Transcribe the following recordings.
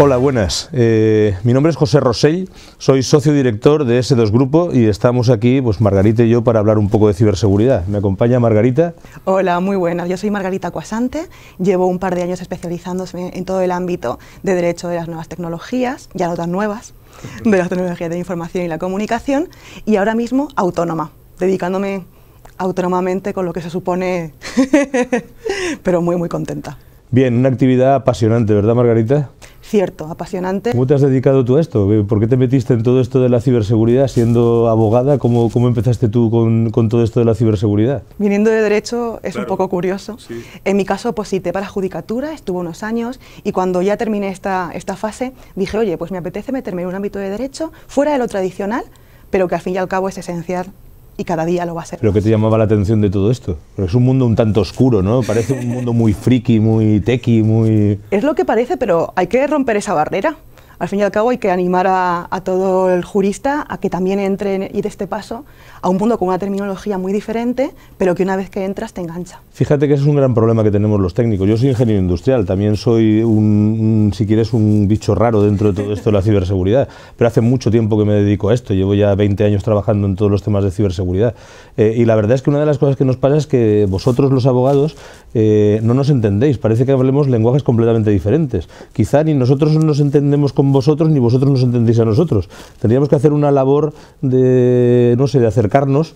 Hola, buenas. Eh, mi nombre es José Rosell, soy socio director de S2 Grupo y estamos aquí, pues Margarita y yo, para hablar un poco de ciberseguridad. ¿Me acompaña Margarita? Hola, muy buenas. Yo soy Margarita Cuasante, llevo un par de años especializándome en todo el ámbito de derecho de las nuevas tecnologías, ya no tan nuevas, de las tecnologías de la información y la comunicación, y ahora mismo autónoma, dedicándome autónomamente con lo que se supone, pero muy, muy contenta. Bien, una actividad apasionante, ¿verdad, Margarita? cierto, apasionante. ¿Cómo te has dedicado tú a esto? ¿Por qué te metiste en todo esto de la ciberseguridad siendo abogada? ¿Cómo, cómo empezaste tú con, con, todo esto de la ciberseguridad? Viniendo de derecho es un poco curioso. En mi caso, posité pues para la judicatura, estuve unos años y cuando ya terminé esta, esta fase dije, oye, pues me apetece meterme en un ámbito de derecho fuera de lo tradicional, pero que al fin y al cabo es esencial y cada día lo va a ser. ¿Pero qué te llamaba la atención de todo esto? Porque es un mundo un tanto oscuro, ¿no? Parece un mundo muy friki, muy tequi, muy... Es lo que parece, pero hay que romper esa barrera al fin y al cabo hay que animar a, todo el jurista a que también entre y de este paso a un mundo con una terminología muy diferente, pero que una vez que entras te engancha. Fíjate que ese es un gran problema que tenemos los técnicos. Yo soy ingeniero industrial, también soy un, si quieres, un bicho raro dentro de todo esto de la ciberseguridad, pero hace mucho tiempo que me dedico a esto, llevo ya 20 años trabajando en todos los temas de ciberseguridad. Eh, y la verdad es que una de las cosas que nos pasa es que vosotros los abogados eh, no nos entendéis, parece que hablemos lenguajes completamente diferentes. Quizá ni nosotros nos entendemos como vosotros ni vosotros nos entendéis a nosotros. Tendríamos que hacer una labor de, no sé, de acercarnos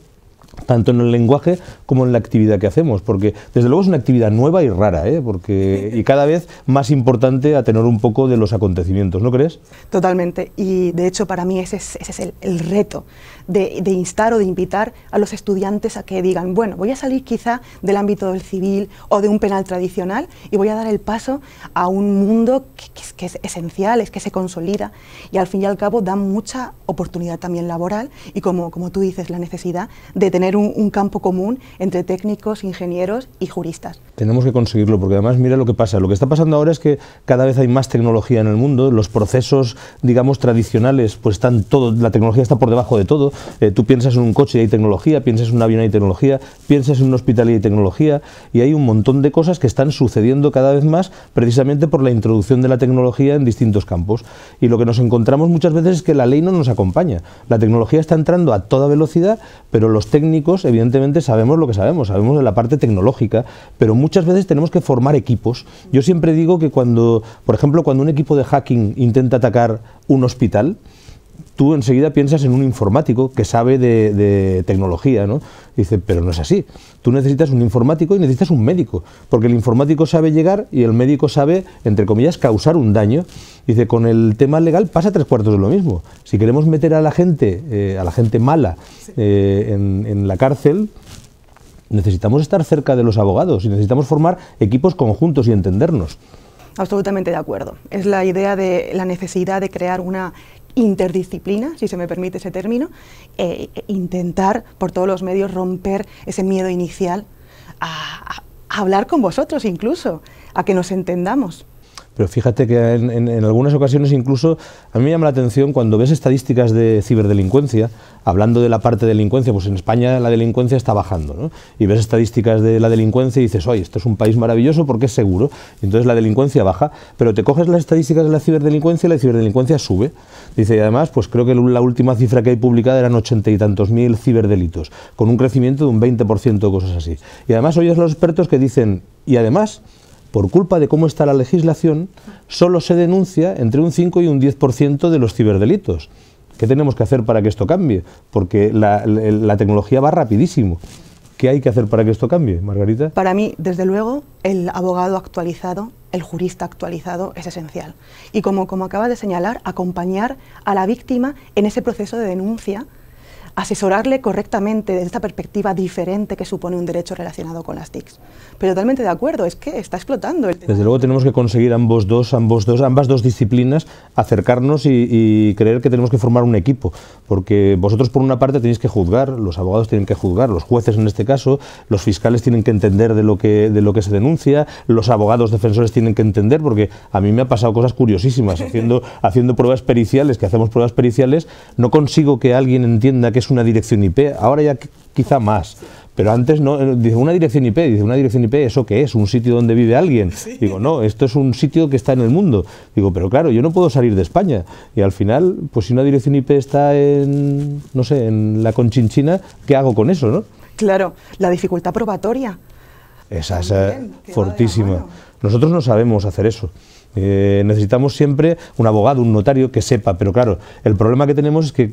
tanto en el lenguaje como en la actividad que hacemos, porque desde luego es una actividad nueva y rara, ¿eh? porque, y cada vez más importante a tener un poco de los acontecimientos, ¿no crees? Totalmente, y de hecho para mí ese es, el, reto, de, instar o de invitar a los estudiantes a que digan, bueno, voy a salir quizá del ámbito del civil o de un penal tradicional y voy a dar el paso a un mundo que, que que es esencial, es que se consolida y al fin y al cabo da mucha oportunidad también laboral y como, tú dices, la necesidad de tener un campo común entre técnicos, ingenieros y juristas tenemos que conseguirlo, porque además mira lo que pasa. Lo que está pasando ahora es que cada vez hay más tecnología en el mundo, los procesos, digamos, tradicionales, pues están todo, la tecnología está por debajo de todo. Eh, tú piensas en un coche y hay tecnología, piensas en un avión y hay tecnología, piensas en un hospital y hay tecnología, y hay un montón de cosas que están sucediendo cada vez más precisamente por la introducción de la tecnología en distintos campos. Y lo que nos encontramos muchas veces es que la ley no nos acompaña. La tecnología está entrando a toda velocidad, pero los técnicos, evidentemente, sabemos lo que sabemos, sabemos de la parte tecnológica, pero muchas veces tenemos que formar equipos. Yo siempre digo que cuando, por ejemplo, cuando un equipo de hacking intenta atacar un hospital, tú enseguida piensas en un informático que sabe de, tecnología, ¿no? dice, pero no es así. Tú necesitas un informático y necesitas un médico, porque el informático sabe llegar y el médico sabe, entre comillas, causar un daño. dice, con el tema legal pasa tres cuartos de lo mismo. Si queremos meter a la gente, eh, a la gente mala, eh, en la cárcel, necesitamos estar cerca de los abogados y necesitamos formar equipos conjuntos y entendernos. Absolutamente de acuerdo. Es la idea de la necesidad de crear una interdisciplina, si se me permite ese término, e, e intentar por todos los medios romper ese miedo inicial a hablar con vosotros incluso, a que nos entendamos pero fíjate que en, algunas ocasiones incluso a mí me llama la atención cuando ves estadísticas de ciberdelincuencia, hablando de la parte delincuencia, pues en España la delincuencia está bajando, ¿no? Y ves estadísticas de la delincuencia y dices, oye, esto es un país maravilloso porque es seguro, entonces la delincuencia baja, pero te coges las estadísticas de la ciberdelincuencia y la ciberdelincuencia sube. Dice, y además, pues creo que la última cifra que hay publicada eran ochenta y tantos mil ciberdelitos, con un crecimiento de un 20% o cosas así. Y además oyes a los expertos que dicen, y además por culpa de cómo está la legislación, solo se denuncia entre un 5 y un 10% de los ciberdelitos. ¿Qué tenemos que hacer para que esto cambie? Porque la, tecnología va rapidísimo. ¿Qué hay que hacer para que esto cambie, Margarita? Para mí, desde luego, el abogado actualizado, el jurista actualizado es esencial. Y como, como acaba de señalar, acompañar a la víctima en ese proceso de denuncia asesorarle correctamente desde esta perspectiva diferente que supone un derecho relacionado con las TICs. Pero totalmente de acuerdo, es que está explotando el Desde luego tenemos que conseguir ambos dos, ambos dos, ambas dos disciplinas, acercarnos y, creer que tenemos que formar un equipo, porque vosotros por una parte tenéis que juzgar, los abogados tienen que juzgar, los jueces en este caso, los fiscales tienen que entender de lo que, de lo que se denuncia, los abogados defensores tienen que entender, porque a mí me ha pasado cosas curiosísimas, haciendo, haciendo pruebas periciales, que hacemos pruebas periciales, no consigo que alguien entienda que es una dirección IP, ahora ya quizá más. Pero antes no, eh, dice una dirección IP, dice una dirección IP, ¿eso qué es? ¿Un sitio donde vive alguien? Digo, no, esto es un sitio que está en el mundo. Digo, pero claro, yo no puedo salir de España. Y al final, pues si una dirección IP está en, no sé, en la Conchinchina, ¿qué hago con eso, no? Claro, la dificultad probatoria. Esa es eh, fortísima. Nosotros no sabemos hacer eso. Eh, necesitamos siempre un abogado, un notario que sepa, pero claro, el problema que tenemos es que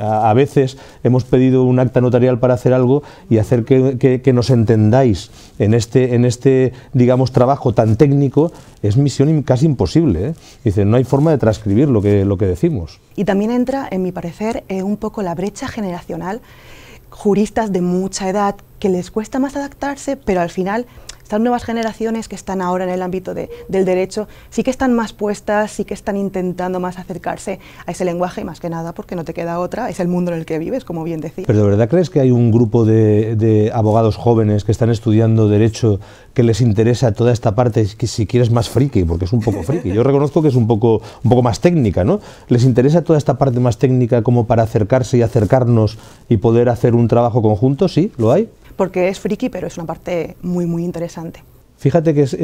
a, veces hemos pedido un acta notarial para hacer algo y hacer que, nos entendáis en este, en este, digamos, trabajo tan técnico es misión casi imposible. ¿eh? Dice, no hay forma de transcribir lo que, lo que decimos. Y también entra, en mi parecer, eh, un poco la brecha generacional juristas de mucha edad que les cuesta más adaptarse, pero al final estas nuevas generaciones que están ahora en el ámbito del derecho, sí que están más puestas, sí que están intentando más acercarse a ese lenguaje y más que nada porque no te queda otra, es el mundo en el que vives, como bien decís. Pero ¿de verdad crees que hay un grupo de, abogados jóvenes que están estudiando derecho que les interesa toda esta parte, que si quieres más friki, porque es un poco friki, yo reconozco que es un poco, un poco más técnica, ¿no? ¿Les interesa toda esta parte más técnica como para acercarse y acercarnos y poder hacer un trabajo conjunto? Sí, lo hay porque es friki, pero es una parte muy, muy interesante. Fíjate que es,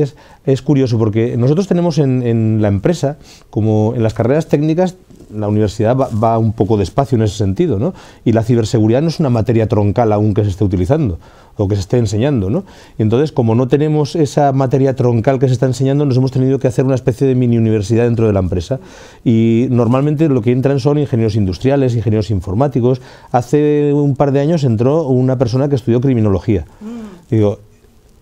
es, curioso, porque nosotros tenemos en, en la empresa, como en las carreras técnicas, la universidad va, un poco despacio en ese sentido, ¿no? Y la ciberseguridad no es una materia troncal aún que se esté utilizando o que se esté enseñando, ¿no? Y entonces, como no tenemos esa materia troncal que se está enseñando, nos hemos tenido que hacer una especie de mini universidad dentro de la empresa. Y normalmente lo que entran son ingenieros industriales, ingenieros informáticos. Hace un par de años entró una persona que estudió criminología. Mm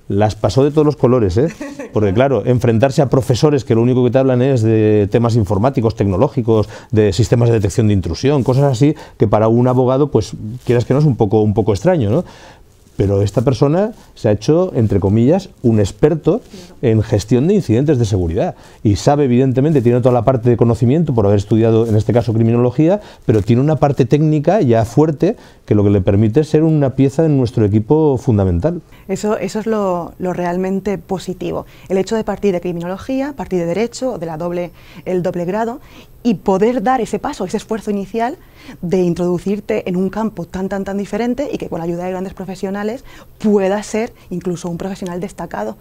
las pasó de todos los colores, ¿eh? porque claro, enfrentarse a profesores que lo único que te hablan es de temas informáticos, tecnológicos, de sistemas de detección de intrusión, cosas así que para un abogado, pues quieras que no es un poco, un poco extraño, ¿no? Pero esta persona se ha hecho, entre comillas, un experto en gestión de incidentes de seguridad. Y sabe, evidentemente, tiene toda la parte de conocimiento por haber estudiado, en este caso, criminología, pero tiene una parte técnica ya fuerte que lo que le permite es ser una pieza en nuestro equipo fundamental. Eso, eso es lo, realmente positivo. El hecho de partir de criminología, partir de derecho, de la doble, el doble grado, y poder dar ese paso, ese esfuerzo inicial de introducirte en un campo tan, tan, tan diferente y que con la ayuda de grandes profesionales puedas ser incluso un profesional destacado.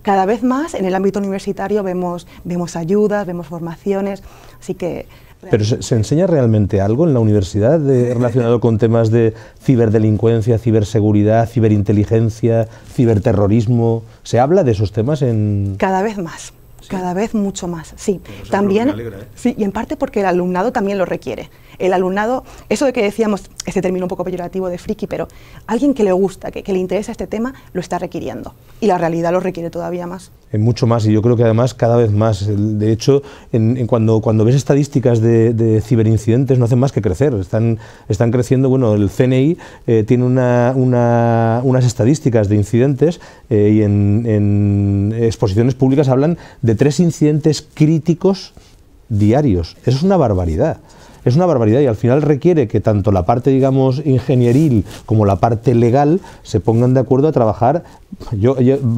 Cada vez más en el ámbito universitario vemos, vemos ayudas, vemos formaciones, así que... ¿Pero se, enseña realmente algo en la universidad relacionado con temas de ciberdelincuencia, ciberseguridad, ciberinteligencia, ciberterrorismo? ¿Se habla de esos temas en...? Cada vez más cada vez mucho más, sí. también, ¿eh? sí, y en parte porque el alumnado también lo requiere. El alumnado, eso de que decíamos, este término un poco peyorativo de friki, pero alguien que le gusta, que, le interesa este tema, lo está requiriendo. Y la realidad lo requiere todavía más. mucho más, y yo creo que además cada vez más. De hecho, en, cuando, cuando ves estadísticas de, ciberincidentes, no hacen más que crecer. Están, están creciendo, bueno, el CNI eh, tiene una, unas estadísticas de incidentes eh, y en, en exposiciones públicas hablan de tres incidentes críticos diarios. Eso es una barbaridad. Es una barbaridad y al final requiere que tanto la parte, digamos, ingenieril como la parte legal se pongan de acuerdo a trabajar. Yo,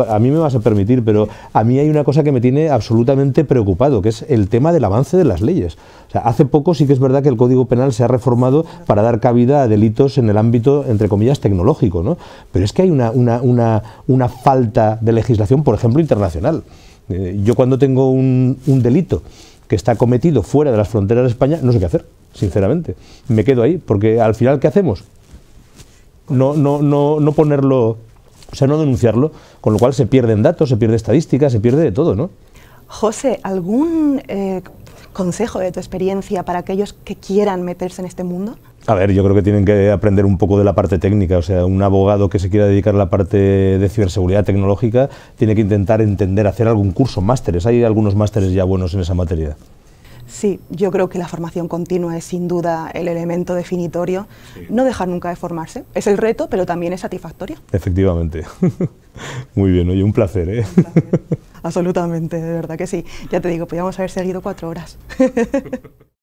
a mí me vas a permitir, pero a mí hay una cosa que me tiene absolutamente preocupado, que es el tema del avance de las leyes. hace poco sí que es verdad que el Código Penal se ha reformado para dar cabida a delitos en el ámbito, entre comillas, tecnológico, ¿no? Pero es que hay una, una falta de legislación, por ejemplo, internacional. Eh, yo cuando tengo un, delito que está cometido fuera de las fronteras de España, no sé qué hacer, sinceramente. Me quedo ahí, porque al final, ¿qué hacemos? No, no, no, no ponerlo, o sea, no denunciarlo, con lo cual se pierden datos, se pierde estadística, se pierde de todo, ¿no? José, ¿algún eh, consejo de tu experiencia para aquellos que quieran meterse en este mundo? A ver, yo creo que tienen que aprender un poco de la parte técnica. O sea, un abogado que se quiera dedicar a la parte de ciberseguridad tecnológica tiene que intentar entender, hacer algún curso, másteres. Hay algunos másteres ya buenos en esa materia. Sí, yo creo que la formación continua es sin duda el elemento definitorio. No dejar nunca de formarse. Es el reto, pero también es satisfactorio. Efectivamente. Muy bien, oye, un placer. ¿eh? Absolutamente, de verdad que sí. Ya te digo, podríamos pues haber seguido cuatro horas.